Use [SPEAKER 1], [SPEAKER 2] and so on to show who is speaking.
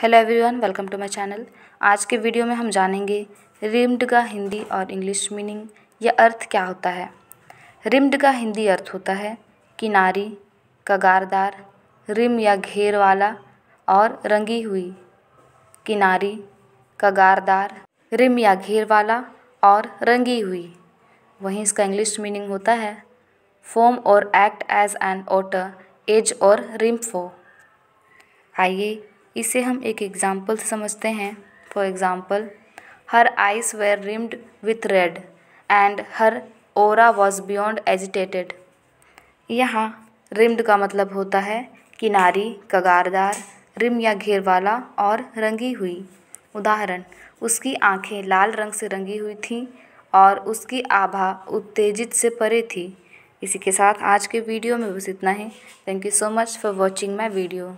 [SPEAKER 1] hello everyone welcome to my channel आज के video में हम जानेंगे रिम्ड का हिंदी और इंग्लिश मीनिंग या अर्थ क्या होता है रिम्ड का हिंदी अर्थ होता है किनारी कगारदार रिम या घेर वाला और रंगी हुई किनारी कगारदार रिम या घेर वाला और रंगी हुई वहीं इसका इंग्लिश मीनिंग होता है फोम और act as an outer edge और रिम फो आइए इसे हम एक एग्जाम्पल से समझते हैं for example her eyes were rimmed with red and her aura was beyond agitated यहाँ रिम्ड का मतलब होता है किनारी कगारदार रिम या घेर वाला और रंगी हुई उदाहरण उसकी आंखें लाल रंग से रंगी हुई थीं और उसकी आभा उत्तेजित से परे थी इसी के साथ आज के वीडियो में बस इतना ही thank you so much for watching my video